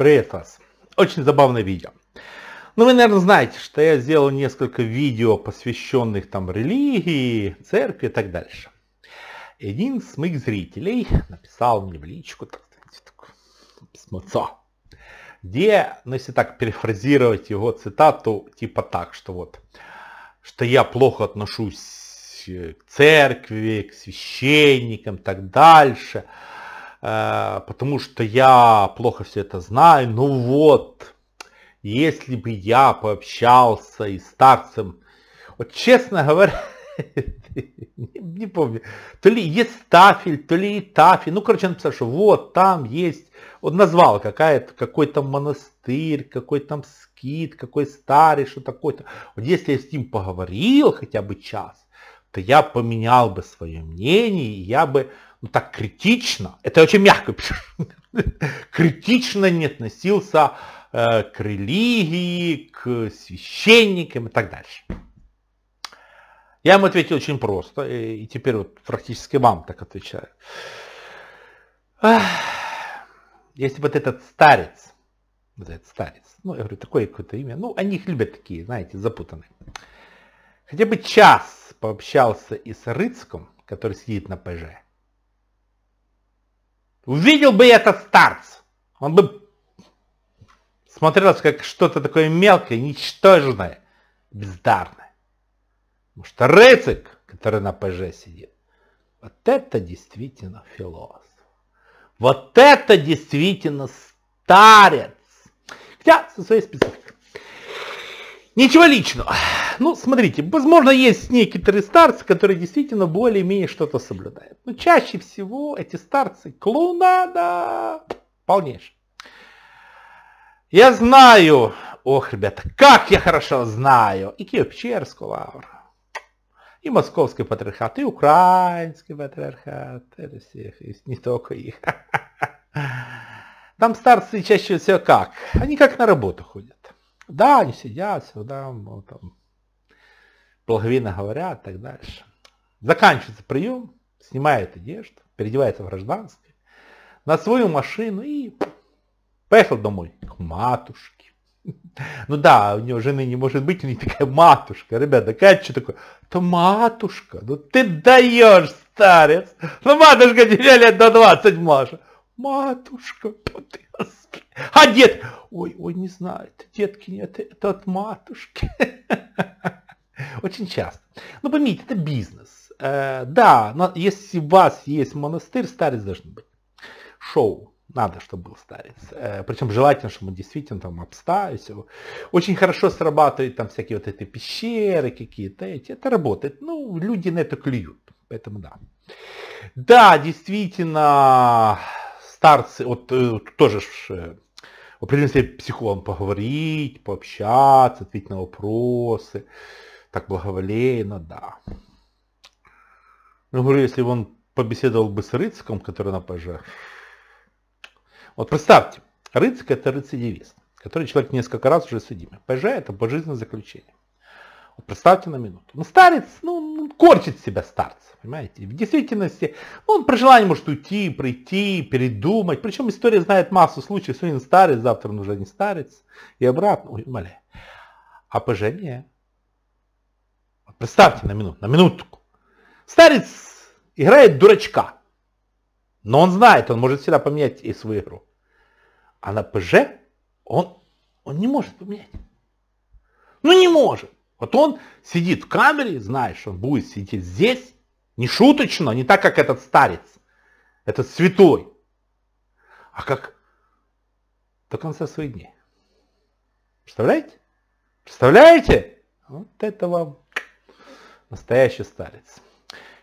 Привет вас! Очень забавное видео. Ну, вы, наверное, знаете, что я сделал несколько видео, посвященных там религии, церкви и так дальше. И один из моих зрителей написал мне в личку, так знаете, такое где, ну, если так перефразировать его цитату, типа так, что вот, что я плохо отношусь э, к церкви, к священникам и так дальше – Э, потому что я плохо все это знаю. Ну вот, если бы я пообщался и старцем, вот честно говоря, не, помню, то ли Естафель, то ли Итафель, ну, короче, написал, что вот там есть, он назвал какая-то, какой там монастырь, какой там скит, какой старый, что такое-то. Вот если я с ним поговорил хотя бы час, то я поменял бы свое мнение, и я бы ну, так критично, это очень мягко пишу, критично не относился э, к религии, к священникам и так дальше. Я ему ответил очень просто, и, теперь вот практически вам так отвечаю. если вот этот старец, вот этот старец, ну, я говорю, такое какое-то имя, ну, они их любят такие, знаете, запутанные. Хотя бы час пообщался и с Рыцком, который сидит на ПЖ, Увидел бы этот старц, он бы смотрелся как что-то такое мелкое, ничтожное, бездарное. Потому что Рыцик, который на ПЖ сидит, вот это действительно философ. Вот это действительно старец. Хотя со своей спецификой. Ничего личного. Ну, смотрите, возможно, есть некоторые старцы, которые действительно более-менее что-то соблюдают. Но чаще всего эти старцы клоунада полнейшая. Я знаю, ох, ребята, как я хорошо знаю и Киев-Печерскую лавру, и Московский патриархат, и Украинский патриархат, это всех, и не только их. Там старцы чаще всего как? Они как на работу ходят. Да, они сидят сюда. ну, там, половина говоря, и так дальше. Заканчивается прием, снимает одежду, переодевается в гражданское, на свою машину и поехал домой к матушке. Ну да, у него жены не может быть, у нее такая матушка. Ребята, какая что такое? То матушка, ну ты даешь, старец. Ну матушка тебе лет до 20, Маша. Матушка, господи. А дед, ой, ой, не знаю, это детки нет, это от матушки. Очень часто. Но ну, поймите, это бизнес. Э, да, но если у вас есть монастырь, старец должен быть. Шоу. Надо, чтобы был старец. Э, Причем желательно, чтобы он действительно там обста все. Очень хорошо срабатывают там всякие вот эти пещеры какие-то эти. Это работает. Ну, люди на это клюют. Поэтому да. Да, действительно, старцы, вот э, тоже в определенном психологом поговорить, пообщаться, ответить на вопросы так благоволейно, да. Ну, говорю, если бы он побеседовал бы с Рыцком, который на ПЖ. Вот представьте, Рыцк это рецидивист, который человек несколько раз уже судимый. ПЖ это пожизненное заключение. Вот представьте на минуту. Ну, старец, ну, он корчит себя старец, понимаете? В действительности, ну, он при желании может уйти, прийти, передумать. Причем история знает массу случаев. Сегодня старец, завтра он уже не старец. И обратно, ой, умоляю. А ПЖ не. Представьте на минуту, на минутку. Старец играет дурачка. Но он знает, он может всегда поменять и свою игру. А на ПЖ он, он не может поменять. Ну не может. Вот он сидит в камере, знаешь, он будет сидеть здесь, не шуточно, не так, как этот старец, этот святой, а как до конца своих дней. Представляете? Представляете? Вот это вам настоящий старец.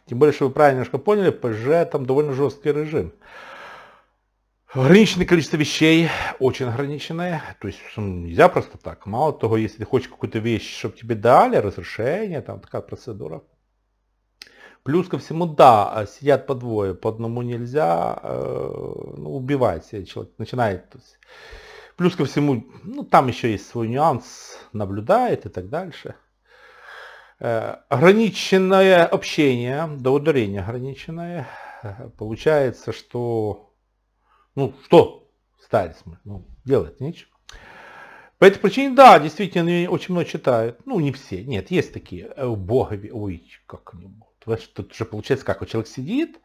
Тем более, что вы правильно немножко поняли, ПЖ там довольно жесткий режим. Ограниченное количество вещей, очень ограниченное, то есть нельзя просто так. Мало того, если ты хочешь какую-то вещь, чтобы тебе дали разрешение, там такая процедура. Плюс ко всему, да, сидят по двое, по одному нельзя, э, ну, убивайте, человек начинает. То есть, плюс ко всему, ну, там еще есть свой нюанс, наблюдает и так дальше. Э, ограниченное общение, до ударения ограниченное, получается, что, ну что, старец, ну, делать нечего. По этой причине, да, действительно, очень много читают. Ну, не все, нет, есть такие. В «Э, Богове, ой, как они будут. Тут уже получается, как, человек сидит,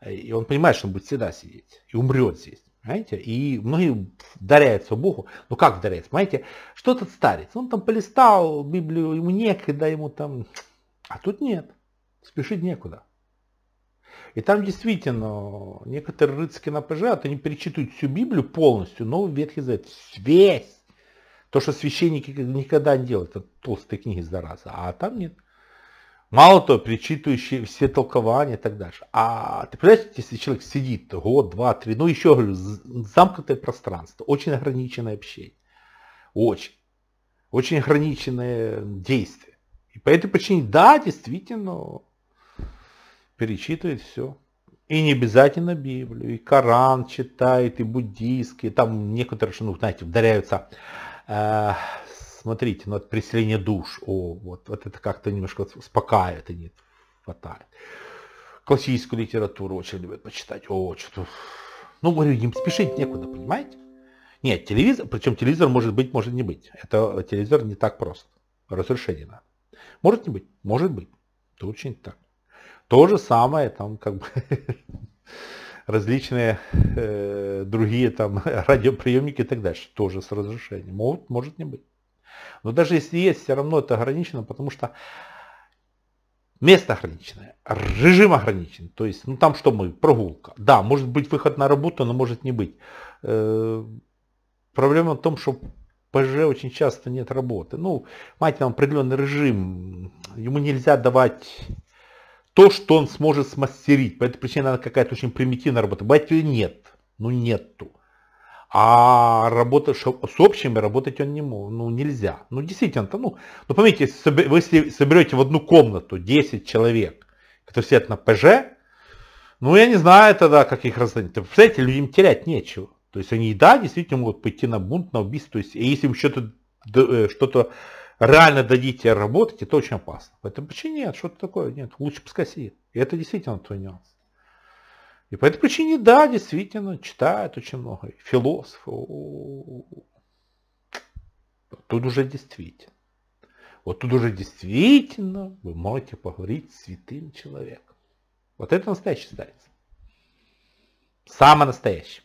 э, и он понимает, что он будет всегда сидеть, и умрет здесь. Понимаете? И многие даряются Богу. Ну как вдаряется? Понимаете, что этот старец? Он там полистал Библию, ему некогда, ему там... А тут нет. Спешить некуда. И там действительно некоторые рыцари на ПЖ, а не перечитывают всю Библию полностью, но Ветхий Завет, весь. То, что священники никогда не делают, это толстые книги, зараза. А там нет. Мало того, причитывающие все толкования и так дальше. А ты представляешь, если человек сидит год, два, три, ну еще, говорю, замкнутое пространство, очень ограниченное общение. Очень. Очень ограниченное действие. И по этой причине, да, действительно, перечитывает все. И не обязательно Библию, и Коран читает, и буддийские. Там некоторые, ну, знаете, вдаряются э, смотрите, ну это переселение душ, о, вот, вот это как-то немножко успокаивает и не хватает. Классическую литературу очень любят почитать, о, что-то... Ну, говорю, им спешить некуда, понимаете? Нет, телевизор, причем телевизор может быть, может не быть. Это э, телевизор не так просто. Разрешение надо. Может не быть, может быть. Это очень так. То же самое, там как бы различные э, другие там радиоприемники и так дальше. Тоже с разрешением. Могут, может не быть. Но даже если есть, все равно это ограничено, потому что место ограниченное, режим ограничен. То есть, ну там что мы, прогулка. Да, может быть выход на работу, но может не быть. Э, проблема в том, что ПЖ очень часто нет работы. Ну, мать там определенный режим, ему нельзя давать то, что он сможет смастерить. По этой причине надо какая-то очень примитивная работа. Бывает ее нет, ну нету. А работа с общими работать он не, мог, ну, нельзя. Ну, действительно, -то, ну, ну, помните, если соберете в одну комнату 10 человек, которые сидят на ПЖ, ну, я не знаю тогда, как их разделить. Представляете, людям терять нечего. То есть они, да, действительно могут пойти на бунт, на убийство. То есть, и если им что-то э, что реально дадите работать, это очень опасно. Поэтому почему нет? Что-то такое. Нет, лучше пускай сидит. И это действительно твой нюанс. И по этой причине, да, действительно, читают очень много философы. Тут уже действительно. Вот тут уже действительно вы можете поговорить с святым человеком. Вот это настоящий старец. Самый настоящий.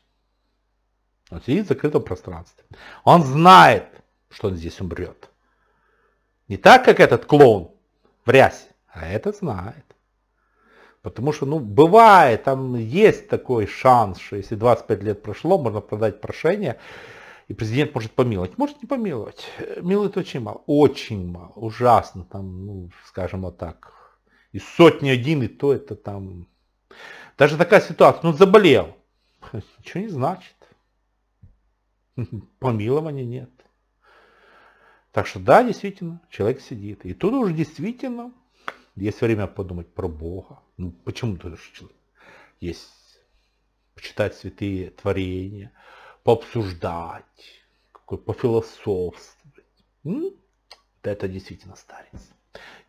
Он сидит в закрытом пространстве. Он знает, что он здесь умрет. Не так, как этот клоун в рясе, а этот знает. Потому что, ну, бывает, там есть такой шанс, что если 25 лет прошло, можно продать прошение, и президент может помиловать. Может не помиловать. Э, милует очень мало. Очень мало. Ужасно. Там, ну, скажем вот так. И сотни один, и то это там. Даже такая ситуация. Ну, заболел. Ничего не значит. Помилования нет. Так что да, действительно, человек сидит. И тут уже действительно есть время подумать про Бога. Ну, почему ты человек? Есть почитать святые творения, пообсуждать, пофилософствовать. М? Вот это действительно старец.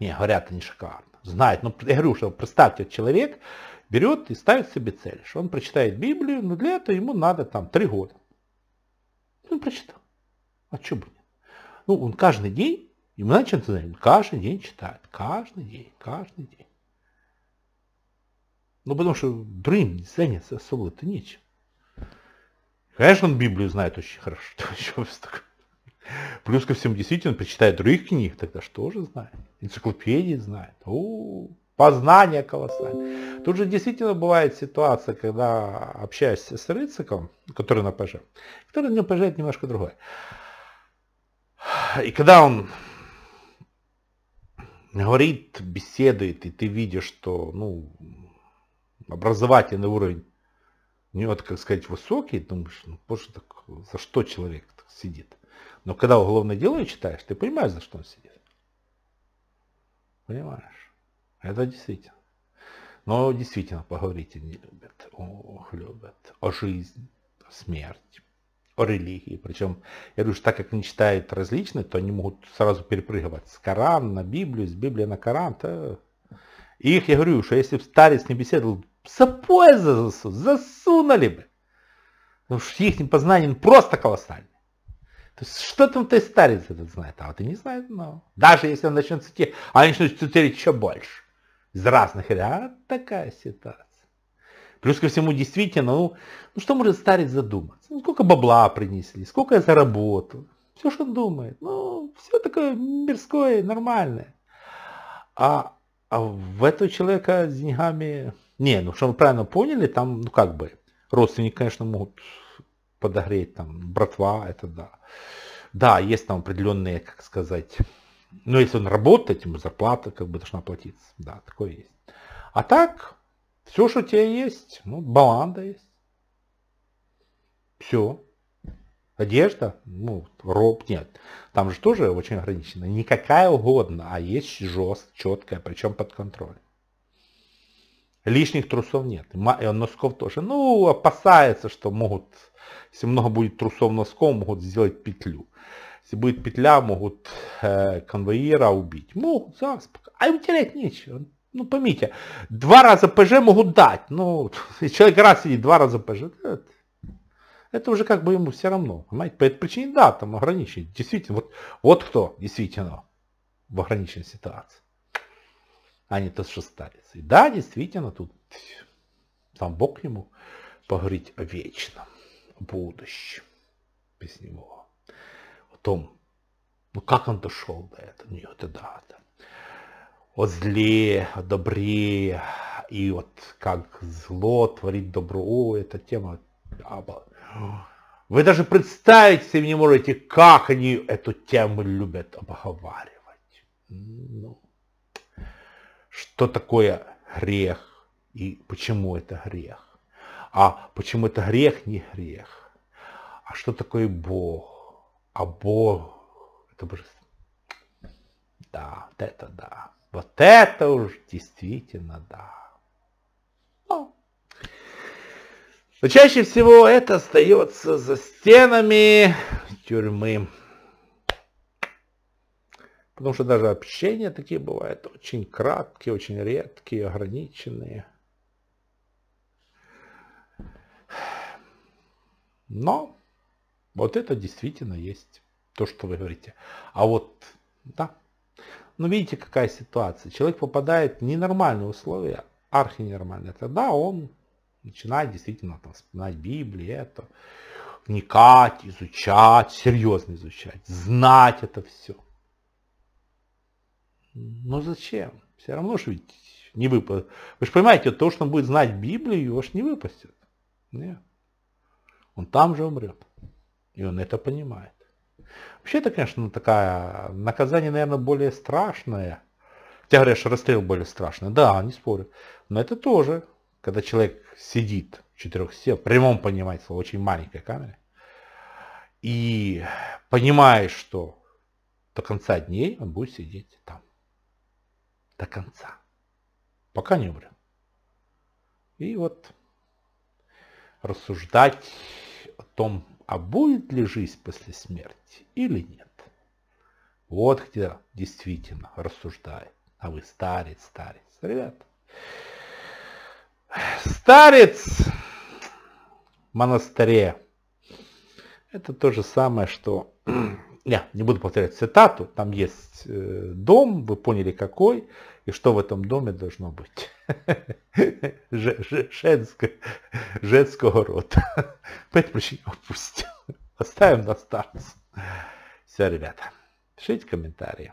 Не, говорят, это не шикарно. Знает, но ну, я говорю, что представьте, человек берет и ставит себе цель, что он прочитает Библию, но для этого ему надо там три года. Он прочитал. А что бы нет? Ну, он каждый день и мы начинаем каждый день читать, каждый день, каждый день. Ну, потому что другим заняться особо это нечем. Конечно, он Библию знает очень хорошо, что Плюс ко всему, действительно, прочитает других книг, тогда что же знает? Энциклопедии знает. О, познание колоссальное. Тут же действительно бывает ситуация, когда общаешься с рыциком, который на паже, который на паже немножко другое. И когда он говорит, беседует, и ты видишь, что ну, образовательный уровень у него, так сказать, высокий, думаешь, ну, боже, так, за что человек так сидит? Но когда уголовное дело читаешь, ты понимаешь, за что он сидит. Понимаешь? Это действительно. Но действительно поговорите не любят. Ох, любят. О жизни, о смерть, о религии. Причем, я думаю, что так как они читают различные, то они могут сразу перепрыгивать с Коран на Библию, с Библии на Коран. То... И их, я говорю, что если бы старец не беседовал, за пояс засу, засунули бы. Потому ну что их познание ну, просто колоссальное. То есть, что там ты старец этот знает, а вот и не знает, но даже если он начнет цитировать, они начнут цитировать еще больше. Из разных, а такая ситуация. Плюс ко всему, действительно, ну, ну что может старец задуматься? Ну, сколько бабла принесли, сколько я заработал. Все, что он думает. Ну, все такое мирское, нормальное. А, а в этого человека с деньгами... Не, ну, что мы правильно поняли, там, ну, как бы, родственники, конечно, могут подогреть, там, братва, это да. Да, есть там определенные, как сказать, ну, если он работает, ему зарплата как бы должна платиться. Да, такое есть. А так, все, что у тебя есть, ну, баланда есть. Все. Одежда, ну, роб, нет. Там же тоже очень ограничено. Никакая угодно, а есть жест, четкая, причем под контроль. Лишних трусов нет. И э, носков тоже. Ну, опасается, что могут, если много будет трусов носков, могут сделать петлю. Если будет петля, могут э, конвоира убить. Могут, да, споко... А им терять нечего. Ну, помните, два раза ПЖ могут дать. Ну, человек раз сидит, два раза ПЖ. Это, уже как бы ему все равно. Понимаете? По этой причине, да, там ограничение, Действительно, вот, вот кто действительно в ограниченной ситуации. А не тот, что старец. И да, действительно, тут там Бог ему поговорить о вечном, будущем без него. О том, ну как он дошел до этого, не это да, да о зле, о добре, и вот как зло творить добро. О, эта тема. Вы даже представить себе не можете, как они эту тему любят обговаривать. Ну, что такое грех и почему это грех? А почему это грех, не грех? А что такое Бог? А Бог – это божество. Да, вот это да. Вот это уж действительно да. Но чаще всего это остается за стенами тюрьмы. Потому что даже общения такие бывают очень краткие, очень редкие, ограниченные. Но вот это действительно есть то, что вы говорите. А вот, да, но ну, видите, какая ситуация. Человек попадает в ненормальные условия, архинормальные. Тогда он начинает действительно там, вспоминать Библию, это, вникать, изучать, серьезно изучать, знать это все. Но ну, зачем? Все равно же ведь не выпадет. Вы же понимаете, то, что он будет знать Библию, его же не выпустят. Нет. Он там же умрет. И он это понимает. Вообще это, конечно, такая наказание, наверное, более страшное. Хотя говорят, что расстрел более страшный. Да, не спорю. Но это тоже, когда человек сидит в четырех стенах, в прямом понимании слова, очень маленькой камере, и понимает, что до конца дней он будет сидеть там. До конца. Пока не умрет. И вот рассуждать о том, а будет ли жизнь после смерти или нет. Вот где действительно рассуждает. А вы старец, старец. Ребят, старец в монастыре. Это то же самое, что не, не буду повторять цитату, там есть э, дом, вы поняли какой, и что в этом доме должно быть. Женского рода. Поэтому этой причине упустил. Оставим на старт. Все, ребята, пишите комментарии.